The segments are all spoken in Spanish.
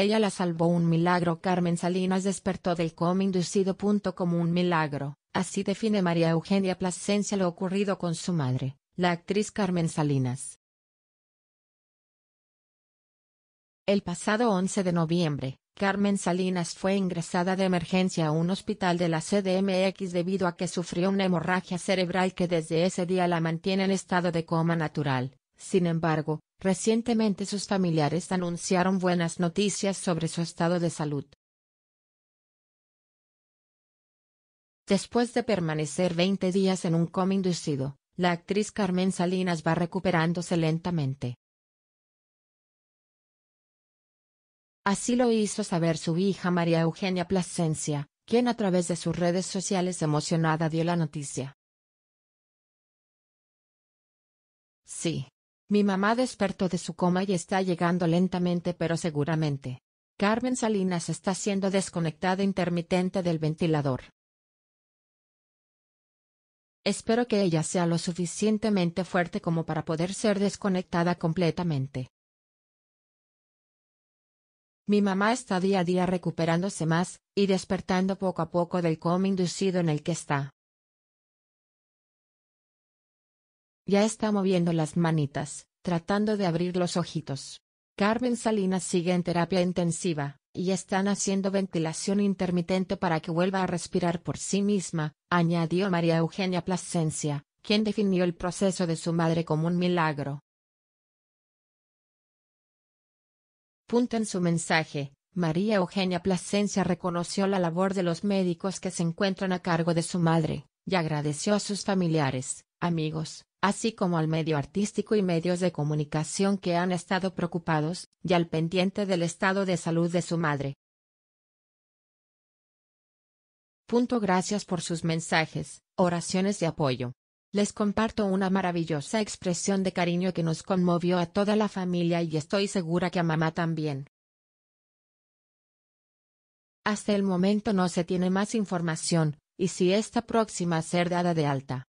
ella la salvó un milagro. Carmen Salinas despertó del coma inducido. punto Como un milagro, así define María Eugenia Plasencia lo ocurrido con su madre, la actriz Carmen Salinas. El pasado 11 de noviembre, Carmen Salinas fue ingresada de emergencia a un hospital de la CDMX debido a que sufrió una hemorragia cerebral que desde ese día la mantiene en estado de coma natural. Sin embargo, Recientemente sus familiares anunciaron buenas noticias sobre su estado de salud. Después de permanecer 20 días en un coma inducido, la actriz Carmen Salinas va recuperándose lentamente. Así lo hizo saber su hija María Eugenia Plasencia, quien a través de sus redes sociales emocionada dio la noticia. Sí, mi mamá despertó de su coma y está llegando lentamente pero seguramente. Carmen Salinas está siendo desconectada intermitente del ventilador. Espero que ella sea lo suficientemente fuerte como para poder ser desconectada completamente. Mi mamá está día a día recuperándose más, y despertando poco a poco del coma inducido en el que está. Ya está moviendo las manitas, tratando de abrir los ojitos. Carmen Salinas sigue en terapia intensiva, y están haciendo ventilación intermitente para que vuelva a respirar por sí misma, añadió María Eugenia Plasencia, quien definió el proceso de su madre como un milagro. Punto en su mensaje, María Eugenia Plasencia reconoció la labor de los médicos que se encuentran a cargo de su madre, y agradeció a sus familiares, amigos, así como al medio artístico y medios de comunicación que han estado preocupados y al pendiente del estado de salud de su madre. Punto gracias por sus mensajes, oraciones de apoyo. Les comparto una maravillosa expresión de cariño que nos conmovió a toda la familia y estoy segura que a mamá también. Hasta el momento no se tiene más información, y si esta próxima a ser dada de alta,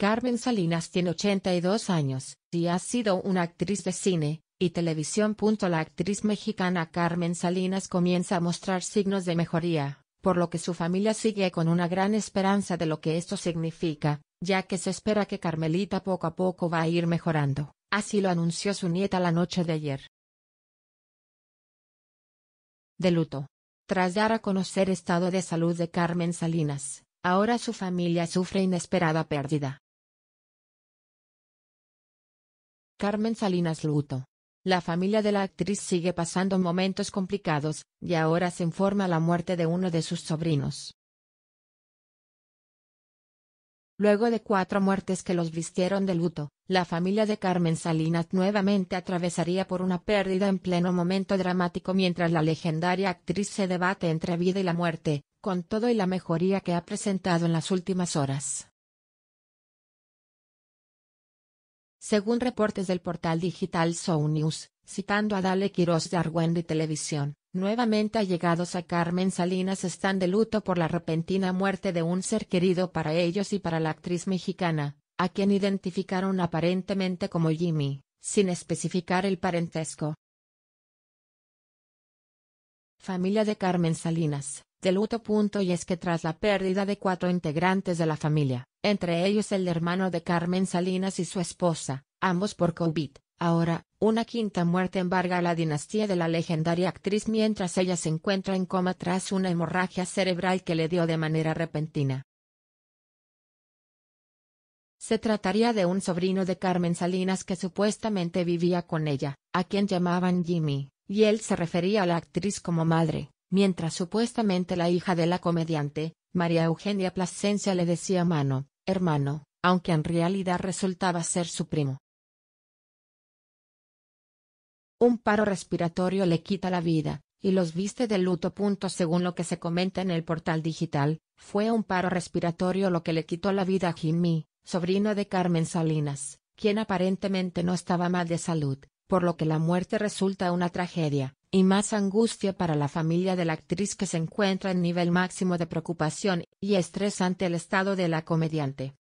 Carmen Salinas tiene 82 años y ha sido una actriz de cine y televisión. La actriz mexicana Carmen Salinas comienza a mostrar signos de mejoría, por lo que su familia sigue con una gran esperanza de lo que esto significa, ya que se espera que Carmelita poco a poco va a ir mejorando, así lo anunció su nieta la noche de ayer. De luto. Tras dar a conocer estado de salud de Carmen Salinas, ahora su familia sufre inesperada pérdida. Carmen Salinas Luto. La familia de la actriz sigue pasando momentos complicados, y ahora se informa la muerte de uno de sus sobrinos. Luego de cuatro muertes que los vistieron de luto, la familia de Carmen Salinas nuevamente atravesaría por una pérdida en pleno momento dramático mientras la legendaria actriz se debate entre vida y la muerte, con todo y la mejoría que ha presentado en las últimas horas. Según reportes del portal digital So News, citando a Dale Quiroz de Argüende Televisión, nuevamente allegados a Carmen Salinas están de luto por la repentina muerte de un ser querido para ellos y para la actriz mexicana, a quien identificaron aparentemente como Jimmy, sin especificar el parentesco. Familia de Carmen Salinas, de luto. punto, Y es que tras la pérdida de cuatro integrantes de la familia, entre ellos el hermano de Carmen Salinas y su esposa, ambos por COVID. Ahora, una quinta muerte embarga la dinastía de la legendaria actriz mientras ella se encuentra en coma tras una hemorragia cerebral que le dio de manera repentina. Se trataría de un sobrino de Carmen Salinas que supuestamente vivía con ella, a quien llamaban Jimmy, y él se refería a la actriz como madre, mientras supuestamente la hija de la comediante, María Eugenia Plasencia le decía mano, hermano, aunque en realidad resultaba ser su primo. Un paro respiratorio le quita la vida, y los viste de luto. según lo que se comenta en el portal digital, fue un paro respiratorio lo que le quitó la vida a Jimmy, sobrino de Carmen Salinas, quien aparentemente no estaba mal de salud, por lo que la muerte resulta una tragedia, y más angustia para la familia de la actriz que se encuentra en nivel máximo de preocupación y estrés ante el estado de la comediante.